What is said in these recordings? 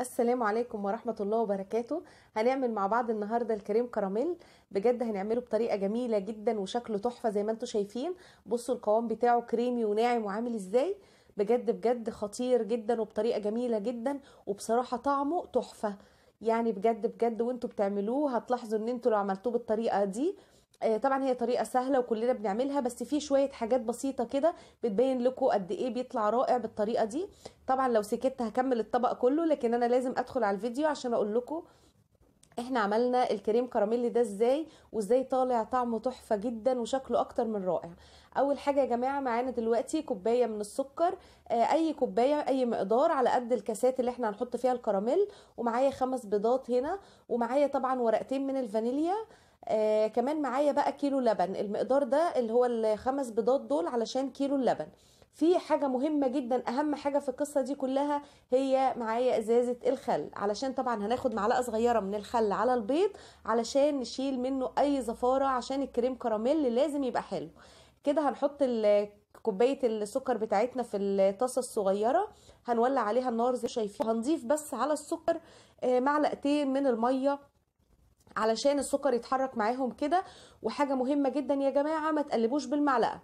السلام عليكم ورحمة الله وبركاته هنعمل مع بعض النهاردة الكريم كراميل بجد هنعمله بطريقة جميلة جدا وشكله تحفة زي ما انتم شايفين بصوا القوام بتاعه كريمي وناعم وعامل ازاي بجد بجد خطير جدا وبطريقة جميلة جدا وبصراحة طعمه تحفة يعني بجد بجد وانتوا بتعملوه هتلاحظوا ان انتوا لو عملتوه بالطريقة دي آه، طبعا هي طريقه سهله وكلنا بنعملها بس في شويه حاجات بسيطه كده بتبين لكم قد ايه بيطلع رائع بالطريقه دي طبعا لو سكت هكمل الطبق كله لكن انا لازم ادخل على الفيديو عشان اقول لكم احنا عملنا الكريم كراميل ده ازاي وازاي طالع طعمه تحفه جدا وشكله اكتر من رائع اول حاجه يا جماعه معانا دلوقتي كوبايه من السكر آه، اي كوبايه اي مقدار على قد الكاسات اللي احنا هنحط فيها الكراميل ومعايا خمس بيضات هنا ومعايا طبعا ورقتين من الفانيليا آه كمان معايا بقى كيلو لبن المقدار ده اللي هو الخمس بيضات دول علشان كيلو اللبن في حاجة مهمة جدا أهم حاجة في القصة دي كلها هي معايا إزازة الخل علشان طبعا هناخد معلقة صغيرة من الخل على البيض علشان نشيل منه أي زفارة عشان الكريم كراميل لازم يبقى حلو كده هنحط كوبايه السكر بتاعتنا في الطاسه الصغيره هنولع عليها النار زي شايفين هنضيف بس على السكر آه، معلقتين من الميه علشان السكر يتحرك معاهم كده وحاجه مهمه جدا يا جماعه ما تقلبوش بالمعلقه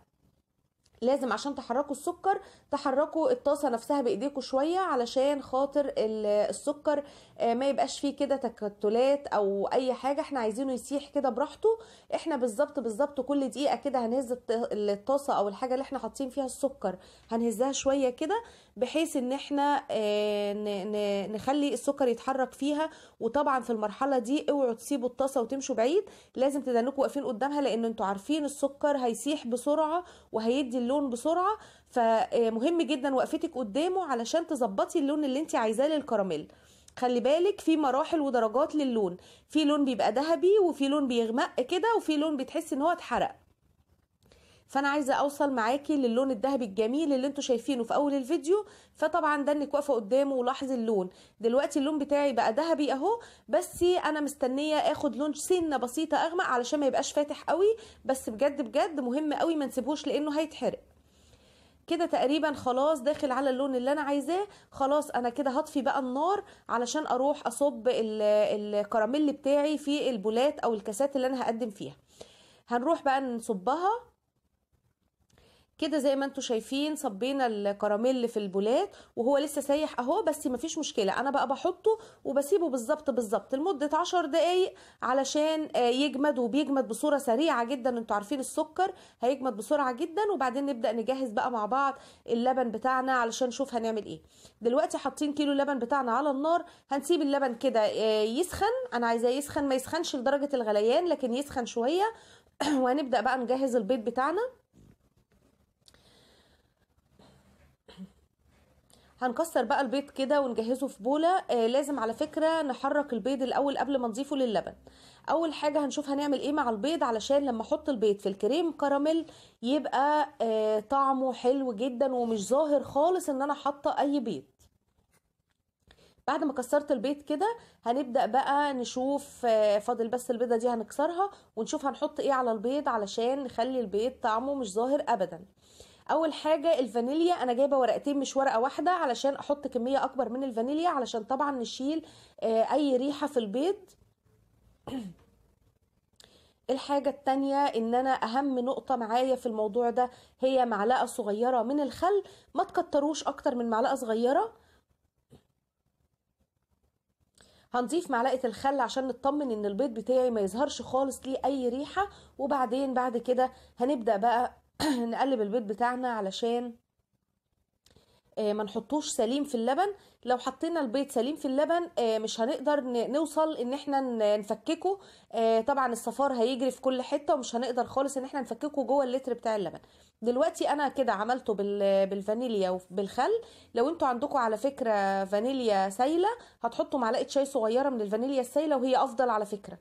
لازم عشان تحركوا السكر تحركوا الطاسه نفسها بايديكوا شويه علشان خاطر السكر آه، ما يبقاش فيه كده تكتلات او اي حاجه احنا عايزينه يسيح كده براحته احنا بالظبط بالظبط كل دقيقه كده هنهز الطاسه او الحاجه اللي احنا حاطين فيها السكر هنهزها شويه كده بحيث ان احنا آه، نخلي السكر يتحرك فيها وطبعا في المرحله دي اوعوا تسيبوا الطاسه وتمشوا بعيد لازم تدنكوا واقفين قدامها لان انتوا عارفين السكر هيسيح بسرعه وهيدي اللون بسرعه فمهم جدا وقفتك قدامه علشان تظبطي اللون اللي انت عايزاه للكراميل خلي بالك في مراحل ودرجات للون في لون بيبقى ذهبي وفي لون بيغمق كده وفي لون بتحس ان هو اتحرق فانا عايزه اوصل معاكي للون الذهبي الجميل اللي انتوا شايفينه في اول الفيديو فطبعا ده انك واقفه قدامه ولاحظي اللون دلوقتي اللون بتاعي بقى ذهبي اهو بس انا مستنيه اخد لون سنه بسيطه اغمق علشان ما يبقاش فاتح قوي بس بجد بجد مهم قوي ما نسيبهوش لانه هيتحرق كده تقريبا خلاص داخل على اللون اللي انا عايزاه خلاص انا كده هطفي بقى النار علشان اروح اصب الكراميل بتاعي في البولات او الكاسات اللي انا هقدم فيها هنروح بقى نصبها كده زي ما انتم شايفين صبينا الكراميل في البولات وهو لسه سايح اهو بس مفيش مشكله انا بقى بحطه وبسيبه بالظبط بالظبط لمده 10 دقائق علشان آه، يجمد وبيجمد بصوره سريعه جدا انتوا عارفين السكر هيجمد بسرعه جدا وبعدين نبدا نجهز بقى مع بعض اللبن بتاعنا علشان نشوف هنعمل ايه دلوقتي حاطين كيلو اللبن بتاعنا على النار هنسيب اللبن كده آه، يسخن انا عايزاه يسخن ما يسخنش لدرجه الغليان لكن يسخن شويه وهنبدا بقى نجهز البيض بتاعنا هنكسر بقى البيض كده ونجهزه في بوله آه لازم على فكره نحرك البيض الاول قبل ما نضيفه للبن اول حاجه هنشوف هنعمل ايه مع البيض علشان لما احط البيض في الكريم كراميل يبقى آه طعمه حلو جدا ومش ظاهر خالص ان انا حاطه اي بيض بعد ما كسرت البيض كده هنبدا بقى نشوف آه، فاضل بس البيضه دي هنكسرها ونشوف هنحط ايه على البيض علشان نخلي البيض طعمه مش ظاهر ابدا اول حاجه الفانيليا انا جايبه ورقتين مش ورقه واحده علشان احط كميه اكبر من الفانيليا علشان طبعا نشيل آه، اي ريحه في البيض الحاجة التانية ان انا اهم نقطة معايا في الموضوع ده هي معلقة صغيرة من الخل ما تكتروش اكتر من معلقة صغيرة هنضيف معلقة الخل عشان نطمن ان البيض بتاعي ما يظهرش خالص ليه اي ريحة وبعدين بعد كده هنبدأ بقى نقلب البيض بتاعنا علشان آه، ما نحطوش سليم في اللبن لو حطينا البيض سليم في اللبن آه، مش هنقدر نوصل ان احنا نفككه آه، طبعا الصفار هيجري في كل حته ومش هنقدر خالص ان احنا نفككه جوه اللتر بتاع اللبن دلوقتي انا كده عملته بالفانيليا وبالخل لو انتوا عندكم على فكره فانيليا سايله هتحطوا معلقه شاي صغيره من الفانيليا السايله وهي افضل على فكره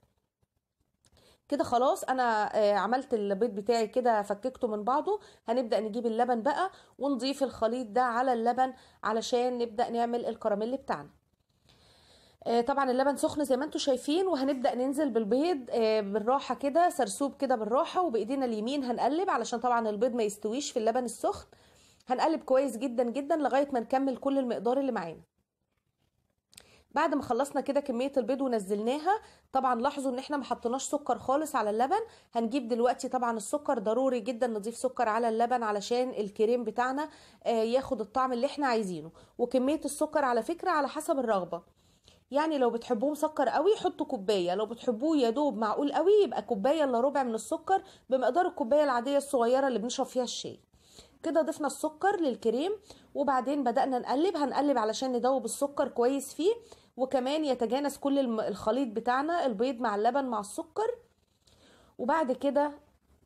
كده خلاص انا آه، عملت البيض بتاعي كده فككته من بعضه هنبدا نجيب اللبن بقى ونضيف الخليط ده على اللبن علشان نبدا نعمل الكراميل بتاعنا آه، طبعا اللبن سخن زي ما انتم شايفين وهنبدا ننزل بالبيض آه، بالراحه كده سرسوب كده بالراحه وبايدينا اليمين هنقلب علشان طبعا البيض ما يستويش في اللبن السخن هنقلب كويس جدا جدا لغايه ما نكمل كل المقدار اللي معانا بعد ما خلصنا كده كميه البيض ونزلناها طبعا لاحظوا ان احنا ما سكر خالص على اللبن هنجيب دلوقتي طبعا السكر ضروري جدا نضيف سكر على اللبن علشان الكريم بتاعنا آه، ياخد الطعم اللي احنا عايزينه وكميه السكر على فكره على حسب الرغبه يعني لو بتحبوه مسكر قوي حطوا كوبايه لو بتحبوه يا دوب معقول قوي يبقى كوبايه الا ربع من السكر بمقدار الكوبايه العاديه الصغيره اللي بنشرب فيها الشاي كده ضفنا السكر للكريم وبعدين بدأنا نقلب هنقلب علشان ندوب السكر كويس فيه وكمان يتجانس كل الخليط بتاعنا البيض مع اللبن مع السكر وبعد كده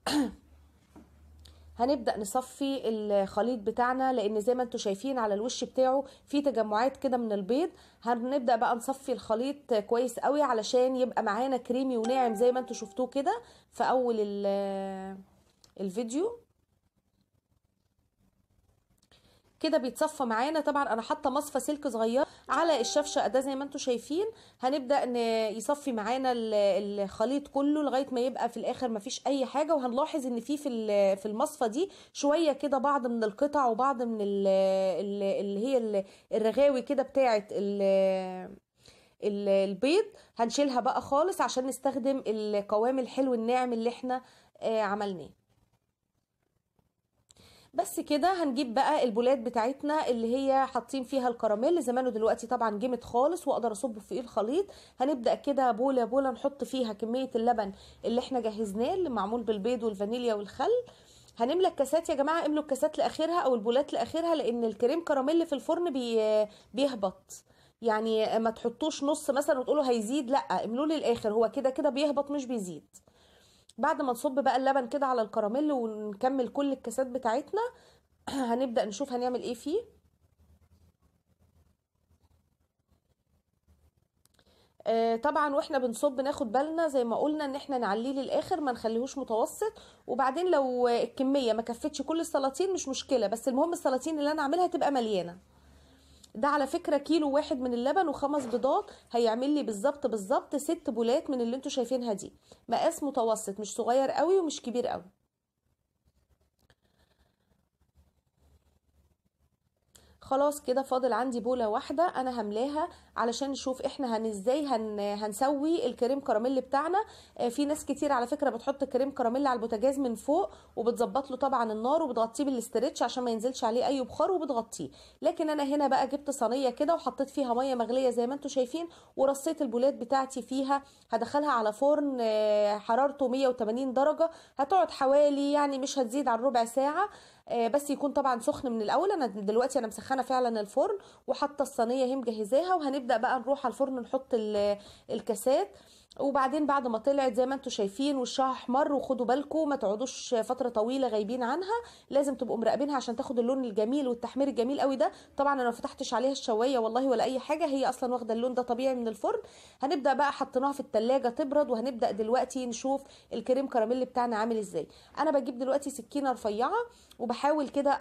هنبدا نصفي الخليط بتاعنا لان زي ما انتم شايفين على الوش بتاعه في تجمعات كده من البيض هنبدا بقى نصفي الخليط كويس قوي علشان يبقى معانا كريمي وناعم زي ما انتم شفتوه كده في اول الفيديو كده بيتصفى معانا طبعا انا حاطه مصفى سلك صغيره على الشفشق ده زي ما انتم شايفين هنبدا ان يصفي معانا الخليط كله لغايه ما يبقى في الاخر مفيش اي حاجه وهنلاحظ ان في في في المصفى دي شويه كده بعض من القطع وبعض من اللي هي الرغاوي كده بتاعه البيض هنشيلها بقى خالص عشان نستخدم القوام الحلو الناعم اللي احنا آه، عملناه بس كده هنجيب بقى البولات بتاعتنا اللي هي حاطين فيها الكراميل زمانه دلوقتي طبعا جمد خالص واقدر اصبه في الخليط هنبدا كده بوله بوله نحط فيها كميه اللبن اللي احنا جهزناه اللي معمول بالبيض والفانيليا والخل هنملى الكاسات يا جماعه املوا الكاسات لاخرها او البولات لاخرها لان الكريم كراميل في الفرن بي... بيهبط يعني ما تحطوش نص مثلا وتقولوا هيزيد لا املوه للاخر هو كده كده بيهبط مش بيزيد بعد ما نصب بقى اللبن كده على الكراميل ونكمل كل الكاسات بتاعتنا هنبدأ نشوف هنعمل ايه فيه آه، طبعا واحنا بنصب ناخد بالنا زي ما قلنا ان احنا نعليه للاخر ما نخليهوش متوسط وبعدين لو الكميه ما كفتش كل السلاطين مش مشكله بس المهم السلاطين اللي انا عاملها تبقى مليانه ده على فكره كيلو واحد من اللبن وخمس بيضات هيعمل لي بالظبط بالظبط ست بولات من اللي انتوا شايفينها دي مقاس متوسط مش صغير قوي ومش كبير قوي خلاص كده فاضل عندي بوله واحده انا هملاها علشان نشوف احنا ازاي هن هنسوي الكريم كراميل بتاعنا آه، في ناس كتير على فكره بتحط الكريم كراميل على البوتاجاز من فوق وبتظبط له طبعا النار وبتغطيه بالاسترتش عشان ما ينزلش عليه اي بخار وبتغطيه لكن انا هنا بقى جبت صينيه كده وحطيت فيها ميه مغليه زي ما انتم شايفين ورصيت البولات بتاعتي فيها هدخلها على فرن آه، حرارته 180 درجه هتقعد حوالي يعني مش هتزيد عن ربع ساعه آه، بس يكون طبعا سخن من الاول انا دلوقتي انا مسخنه فعلا الفرن وحاطه الصينيه اهي مجهزاها وهنبدا بقى نروح على الفرن نحط الكاسات وبعدين بعد ما طلعت زي ما انتم شايفين وشها احمر وخدوا بالكم ما تقعدوش فتره طويله غايبين عنها لازم تبقوا مراقبينها عشان تاخد اللون الجميل والتحمير الجميل قوي ده طبعا انا ما فتحتش عليها الشوايه والله ولا اي حاجه هي اصلا واخده اللون ده طبيعي من الفرن هنبدا بقى حطيناها في التلاجة تبرد وهنبدا دلوقتي نشوف الكريم كراميل بتاعنا عامل ازاي انا بجيب دلوقتي سكينه رفيعه وبحاول كده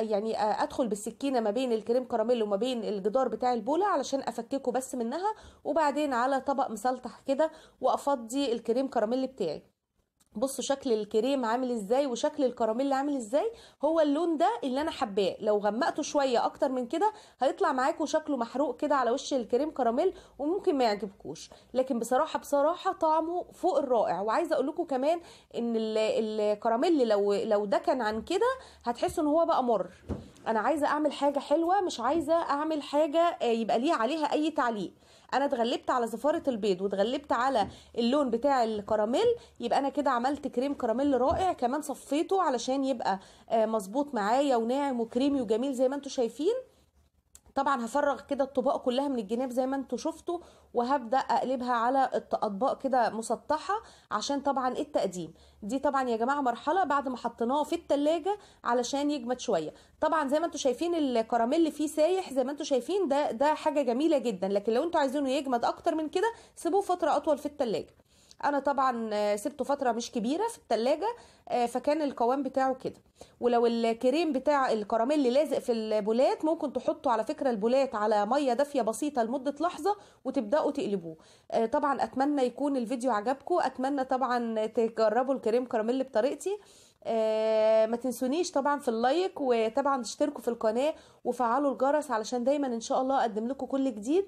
يعني ادخل بالسكينه ما بين الكريم كراميل وما بين الجدار بتاع البوله علشان افككه بس منها وبعدين على طبق مسلطح كده كده وافضي الكريم كراميل بتاعي بصوا شكل الكريم عامل ازاي وشكل الكراميل عامل ازاي هو اللون ده اللي انا حباه لو غمقته شويه اكتر من كده هيطلع معاكم شكله محروق كده على وش الكريم كراميل وممكن ما يعجبكوش لكن بصراحه بصراحه طعمه فوق الرائع وعايزه اقول لكم كمان ان الكراميل لو لو ده كان عن كده هتحسوا ان هو بقى مر انا عايزه اعمل حاجه حلوه مش عايزه اعمل حاجه يبقى ليها عليها اي تعليق انا اتغلبت على زفاره البيض واتغلبت على اللون بتاع الكراميل يبقى انا كده عملت كريم كراميل رائع كمان صفيته علشان يبقى آه، مظبوط معايا وناعم وكريمي وجميل زي ما انتم شايفين طبعا هفرغ كده الطباق كلها من الجناب زي ما انتوا شفتوا وهبدا اقلبها على اطباق كده مسطحه عشان طبعا التقديم دي طبعا يا جماعه مرحله بعد ما حطيناه في التلاجة علشان يجمد شويه طبعا زي ما انتوا شايفين الكراميل فيه سايح زي ما انتوا شايفين ده ده حاجه جميله جدا لكن لو انتوا عايزينه يجمد اكتر من كده سيبوه فتره اطول في التلاجة انا طبعا آه، سبته فتره مش كبيره في التلاجة آه، فكان القوام بتاعه كده ولو الكريم بتاع الكراميل اللي لازق في البولات ممكن تحطوا على فكره البولات على ميه دافيه بسيطه لمده لحظه وتبداوا تقلبوه آه، طبعا اتمنى يكون الفيديو عجبكم اتمنى طبعا تجربوا الكريم كراميل بطريقتي آه ما تنسونيش طبعا في اللايك وطبعا تشتركوا في القناه وفعلوا الجرس علشان دايما ان شاء الله اقدم لكم كل جديد